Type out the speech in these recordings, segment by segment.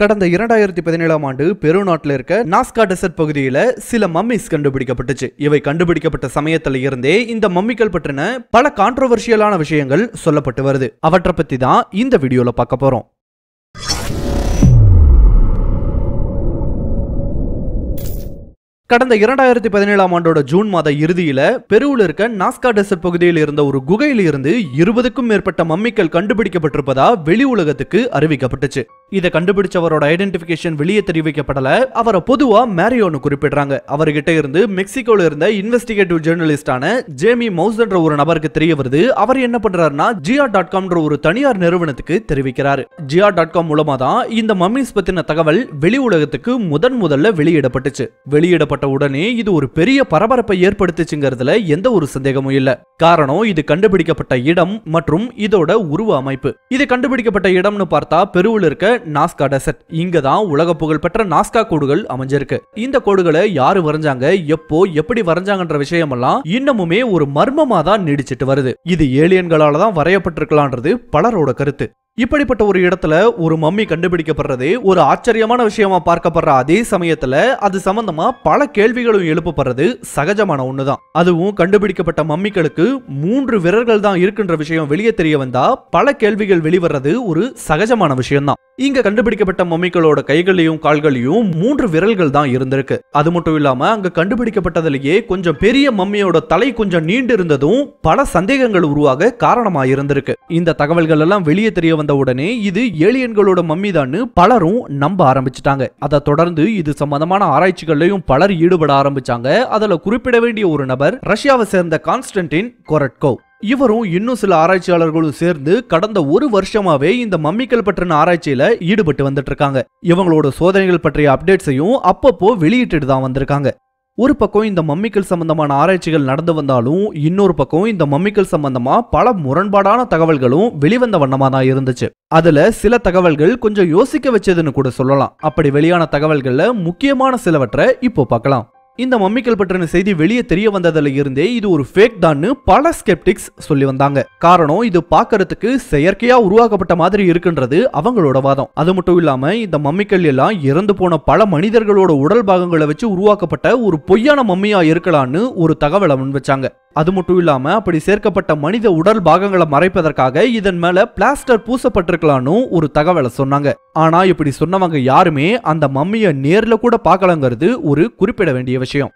கடந்த இரண்டாயிரத்தி பதினேழாம் ஆண்டு பெரு நாட்டில் இருக்க நாஸ்கா டெசர்ட் பகுதியில் சில மம்மிஸ் கண்டுபிடிக்கப்பட்டுச்சு இவை கண்டுபிடிக்கப்பட்ட சமயத்தில் இருந்தே இந்த மம்மிகள் பற்றின பல கான்ட்ரவர்ஷியலான விஷயங்கள் சொல்லப்பட்டு வருது அவற்றை பற்றி தான் இந்த வீடியோவில் பார்க்க போகிறோம் கடந்த இரண்டாயிரத்தி பதினேழாம் ஆண்டோட ஜூன் மாத இறுதியில பெருவில் இருக்க நாஸ்கா டெசர்ட் பகுதியில் இருந்த ஒரு குகையில் இருந்து இருபதுக்கும் மேற்பட்ட மம்மிக்கள் கண்டுபிடிக்கப்பட்டிருப்பதா வெளி உலகத்துக்கு அறிவிக்கப்பட்டுச்சு இதை கண்டுபிடிச்சவரோட ஐடென்டிஃபிகேஷன் வெளியே தெரிவிக்கப்படல அவரை பொதுவா மேரியோன்னு குறிப்பிடுறாங்க அவர்கிட்ட இருந்து மெக்சிகோல இருந்த இன்வெஸ்டிகேட்டிவ் ஜேர்னலிஸ்டான ஜேமி மவுஸ்ன்ற ஒரு நபருக்கு தெரிய வருது அவர் என்ன பண்றாருன்னா ஜியா டாட் காம்ன்ற ஒரு தனியார் நிறுவனத்துக்கு தெரிவிக்கிறார் ஜியா டாட் காம் மூலமா தான் இந்த மம்மிஸ் பத்தின தகவல் வெளி உலகத்துக்கு முதன் முதல்ல வெளியிடப்பட்டுச்சு வெளியிடப்பட்ட உடனே இது ஒரு பெரிய பரபரப்பை ஏற்படுத்துச்சுங்கிறதுல எந்த ஒரு சந்தேகமும் இல்ல காரணம் இது கண்டுபிடிக்கப்பட்ட இடம் மற்றும் இதோட உருவ அமைப்பு இது கண்டுபிடிக்கப்பட்ட இடம்னு பார்த்தா பெருவில் இருக்க நாஸ்கா டெசர்ட் இங்க தான் உலக புகழ்பெற்ற நாஸ்கா கோடுகள் அமைஞ்சிருக்கு இந்த கோடுகளை யாரு வரைஞ்சாங்க எப்போ எப்படி வரைஞ்சாங்கன்ற விஷயமெல்லாம் இன்னமுமே ஒரு மர்மமா தான் நீடிச்சிட்டு வருது இது ஏலியன்களால தான் வரையப்பட்டிருக்கலான்றது பலரோட கருத்து இப்படிப்பட்ட ஒரு இடத்துல ஒரு மம்மி கண்டுபிடிக்கப்படுறது ஒரு ஆச்சரியமான விஷயமா பார்க்கப்படுற அதே சமயத்துல அது சம்பந்தமா பல கேள்விகளும் எழுப்பப்படுறது சகஜமான ஒண்ணுதான் அதுவும் கண்டுபிடிக்கப்பட்ட மம்மிகளுக்கு மூன்று விரல்கள் தான் இருக்குன்ற விஷயம் வெளியே தெரிய வந்தா பல கேள்விகள் வெளிவர்றது ஒரு சகஜமான விஷயம்தான் இங்க கண்டுபிடிக்கப்பட்ட மம்மிகளோட கைகளையும் கால்களையும் மூன்று விரல்கள் தான் இருந்திருக்கு அது மட்டும் இல்லாம அங்க கண்டுபிடிக்கப்பட்டதுலயே கொஞ்சம் பெரிய மம்மியோட தலை கொஞ்சம் நீண்டு இருந்ததும் பல சந்தேகங்கள் உருவாக காரணமா இருந்திருக்கு இந்த தகவல்கள் எல்லாம் வெளியே தெரிய வந்த வந்த உடனே இது ஏலியன்களோட மம்மி தான் பலரும் நம்ப ஆரம்பிச்சிட்டாங்க அதை தொடர்ந்து இது சம்பந்தமான ஆராய்ச்சிகள்லையும் பலர் ஈடுபட ஆரம்பிச்சாங்க அதுல குறிப்பிட வேண்டிய ஒரு நபர் ரஷ்யாவை சேர்ந்த கான்ஸ்டன்டின் கொரட்கோ இவரும் இன்னும் சில ஆராய்ச்சியாளர்களும் சேர்ந்து கடந்த ஒரு வருஷமாவே இந்த மம்மிக்கள் பற்றின ஆராய்ச்சியில ஈடுபட்டு வந்துட்டு இருக்காங்க இவங்களோட சோதனைகள் பற்றிய அப்டேட்ஸையும் அப்பப்போ வெளியிட்டு தான் வந்திருக்காங்க ஒரு பக்கம் இந்த மம்மிக்கல் சம்பந்தமான ஆராய்ச்சிகள் நடந்து வந்தாலும் இன்னொரு பக்கம் இந்த மம்மிக்கல் சம்பந்தமா பல முரண்பாடான தகவல்களும் வெளிவந்த வண்ணமா தான் இருந்துச்சு அதுல சில தகவல்கள் கொஞ்சம் யோசிக்க வச்சதுன்னு கூட சொல்லலாம் அப்படி வெளியான தகவல்கள்ல முக்கியமான சிலவற்றை இப்போ பார்க்கலாம் இந்த மம்மிக்கள் பற்றின செய்தி வெளியே தெரிய வந்ததுல இருந்தே இது ஒரு ஃபேக் தான்னு பல ஸ்கெப்டிக்ஸ் சொல்லி வந்தாங்க காரணம் இது பாக்குறதுக்கு செயற்கையா உருவாக்கப்பட்ட மாதிரி இருக்குன்றது அவங்களோட வாதம் அது மட்டும் இல்லாம இந்த மம்மிக்கள் எல்லாம் இறந்து போன பல மனிதர்களோட உடல் பாகங்களை வச்சு உருவாக்கப்பட்ட ஒரு பொய்யான மம்மியா இருக்கலாம்னு ஒரு தகவலை முன் வச்சாங்க அது மட்டும் இல்லாம அப்படி சேர்க்கப்பட்ட மனித உடல் பாகங்களை மறைப்பதற்காக இதன் மேல பிளாஸ்டர் பூசப்பட்டிருக்கலாம்னு ஒரு தகவலை சொன்னாங்க ஆனா இப்படி சொன்னவங்க யாருமே அந்த மம்மியை நேர்ல கூட பார்க்கலங்கிறது ஒரு குறிப்பிட வேண்டிய விஷயம்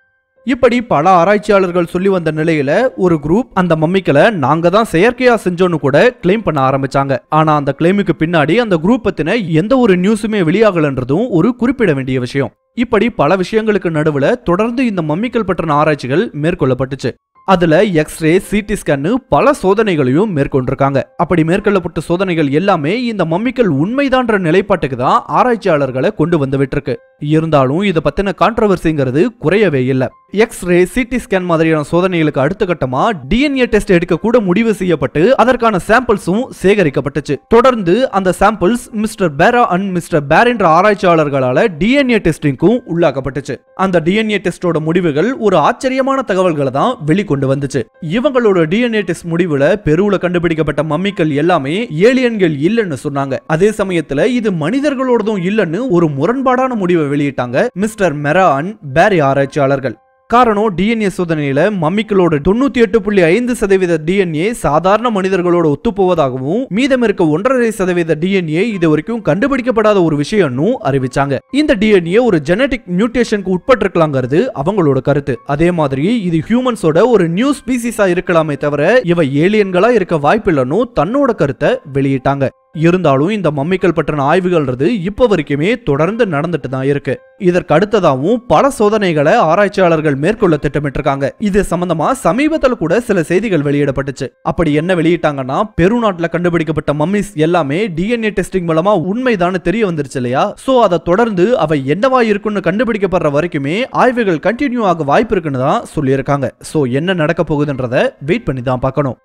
இப்படி பல ஆராய்ச்சியாளர்கள் சொல்லி வந்த நிலையில ஒரு குரூப் அந்த மம்மிக்களை நாங்க தான் செயற்கையா செஞ்சோன்னு கூட கிளைம் பண்ண ஆரம்பிச்சாங்க ஆனா அந்த கிளைமுக்கு பின்னாடி அந்த குரூப் பத்தின எந்த ஒரு நியூஸுமே வெளியாகலன்றதும் ஒரு குறிப்பிட வேண்டிய விஷயம் இப்படி பல விஷயங்களுக்கு நடுவுல தொடர்ந்து இந்த மம்மிக்கள் பற்றின ஆராய்ச்சிகள் மேற்கொள்ளப்பட்டுச்சு அதுல எக்ஸ்ரே சிடி ஸ்கேனு பல சோதனைகளையும் மேற்கொண்டிருக்காங்க அப்படி மேற்கொள்ளப்பட்ட சோதனைகள் எல்லாமே இந்த மம்மிக்கள் உண்மைதான்ற நிலைப்பாட்டுக்கு தான் ஆராய்ச்சியாளர்களை கொண்டு வந்துவிட்டு இருக்கு இருந்தாலும் இதை பத்தின கான்ட்ரவர்சிங்கிறது குறையவே இல்லை எக்ஸ்ரே சிடி ஸ்கேன் மாதிரியான சோதனைகளுக்கு அடுத்த கட்டமா டிஎன்ஏ டெஸ்ட் எடுக்க கூட முடிவு செய்யப்பட்டு அதற்கான சாம்பிள்ஸும் சேகரிக்கப்பட்டுச்சு தொடர்ந்து அந்த சாம்பிள்ஸ் மிஸ்டர் பேரா அண்ட் மிஸ்டர் பேரின்ற ஆராய்ச்சியாளர்களால டிஎன்ஏ டெஸ்டிங்கும் உள்ளாக்கப்பட்டுச்சு அந்த டிஎன்ஏ டெஸ்டோட முடிவுகள் ஒரு ஆச்சரியமான தகவல்களை தான் வெளிக்கொண்டு வந்துச்சு இவங்களோட டிஎன்ஏ டெஸ்ட் முடிவுல பெருவுல கண்டுபிடிக்கப்பட்ட மம்மிக்கள் எல்லாமே ஏலியன்கள் இல்லைன்னு சொன்னாங்க அதே சமயத்துல இது மனிதர்களோடதும் இல்லைன்னு ஒரு முரண்பாடான முடிவை வெளியிட்டாங்க மிஸ்டர் மெரான் பேரி ஆராய்ச்சியாளர்கள் காரணம் டிஎன்ஏ சோதனையில மம்மிக்களோட தொண்ணூத்தி எட்டு புள்ளி ஐந்து சதவீத டிஎன்ஏ சாதாரண மனிதர்களோட ஒத்துப்போவதாகவும் மீதம் இருக்க ஒன்றரை சதவீத டிஎன்ஏ இது வரைக்கும் கண்டுபிடிக்கப்படாத ஒரு விஷயம்னு அறிவிச்சாங்க இந்த டிஎன்ஏ ஒரு ஜெனட்டிக் மியூட்டேஷனுக்கு உட்பட்டிருக்கலாங்கிறது அவங்களோட கருத்து அதே மாதிரி இது ஹியூமன்ஸோட ஒரு நியூ ஸ்பீசிஸா இருக்கலாமே தவிர இவை ஏலியன்களா இருக்க வாய்ப்பில்லைன்னு தன்னோட கருத்தை வெளியிட்டாங்க இருந்தாலும் இந்த மம்மிக்கள் பற்றின ஆய்வுகள்ன்றது இப்போ வரைக்குமே தொடர்ந்து நடந்துட்டு தான் இருக்கு இதற்கு அடுத்ததாகவும் பல சோதனைகளை ஆராய்ச்சியாளர்கள் மேற்கொள்ள திட்டமிட்டிருக்காங்க இது சம்பந்தமா சமீபத்தில் கூட சில செய்திகள் வெளியிடப்பட்டுச்சு அப்படி என்ன வெளியிட்டாங்கன்னா பெரு நாட்டில் கண்டுபிடிக்கப்பட்ட மம்மிஸ் எல்லாமே டிஎன்ஏ டெஸ்டிங் மூலமா உண்மைதான் தெரிய வந்துருச்சு இல்லையா சோ அதை தொடர்ந்து அவை என்னவா இருக்குன்னு கண்டுபிடிக்கப்படுற வரைக்குமே ஆய்வுகள் கண்டினியூ ஆக வாய்ப்பு இருக்குன்னு தான் சொல்லியிருக்காங்க சோ என்ன நடக்க போகுதுன்றத வெயிட் பண்ணி தான் பார்க்கணும்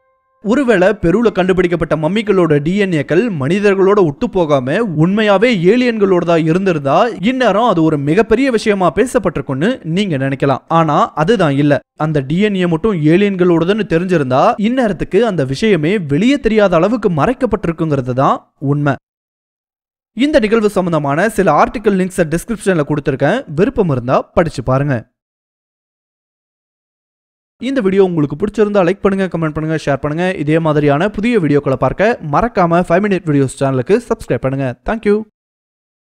ஒருவேளை பெருவில் கண்டுபிடிக்கப்பட்ட மம்மிகளோட டிஎன்ஏக்கள் மனிதர்களோட ஒட்டு போகாம உண்மையாவே தான் இருந்திருந்தா இந்நேரம் அது ஒரு மிகப்பெரிய விஷயமா பேசப்பட்டிருக்கும்னு நீங்க நினைக்கலாம் ஆனா அதுதான் இல்ல அந்த டிஎன்ஏ மட்டும் ஏலியன்களோடதுன்னு தெரிஞ்சிருந்தா இந்நேரத்துக்கு அந்த விஷயமே வெளியே தெரியாத அளவுக்கு மறைக்கப்பட்டிருக்குங்கிறது தான் உண்மை இந்த நிகழ்வு சம்பந்தமான சில ஆர்டிக்கல் லிங்க்ஸை டிஸ்கிரிப்ஷனில் கொடுத்துருக்கேன் விருப்பம் இருந்தால் படித்து பாருங்கள் இந்த வீடியோ உங்களுக்கு பிடிச்சிருந்தா லைக் பண்ணுங்க கமெண்ட் பண்ணுங்க ஷேர் பண்ணுங்க இதே மாதிரியான புதிய வீடியோக்களை பார்க்க மறக்காம ஃபைவ் மினிட் வீடியோஸ் சேனலுக்கு சப்ஸ்கிரைப் பண்ணுங்க தேங்க்யூ